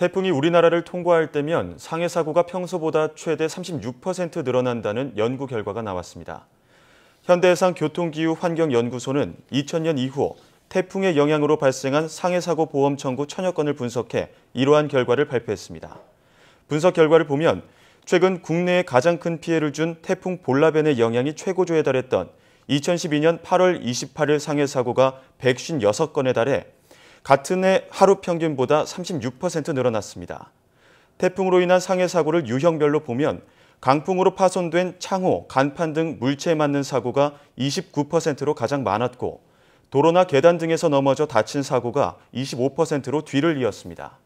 태풍이 우리나라를 통과할 때면 상해 사고가 평소보다 최대 36% 늘어난다는 연구 결과가 나왔습니다. 현대해상 교통기후 환경연구소는 2000년 이후 태풍의 영향으로 발생한 상해 사고 보험 청구 천여 건을 분석해 이러한 결과를 발표했습니다. 분석 결과를 보면 최근 국내에 가장 큰 피해를 준 태풍 볼라벤의 영향이 최고조에 달했던 2012년 8월 28일 상해 사고가 156건에 달해 같은 해 하루 평균보다 36% 늘어났습니다. 태풍으로 인한 상해 사고를 유형별로 보면 강풍으로 파손된 창호, 간판 등 물체에 맞는 사고가 29%로 가장 많았고 도로나 계단 등에서 넘어져 다친 사고가 25%로 뒤를 이었습니다.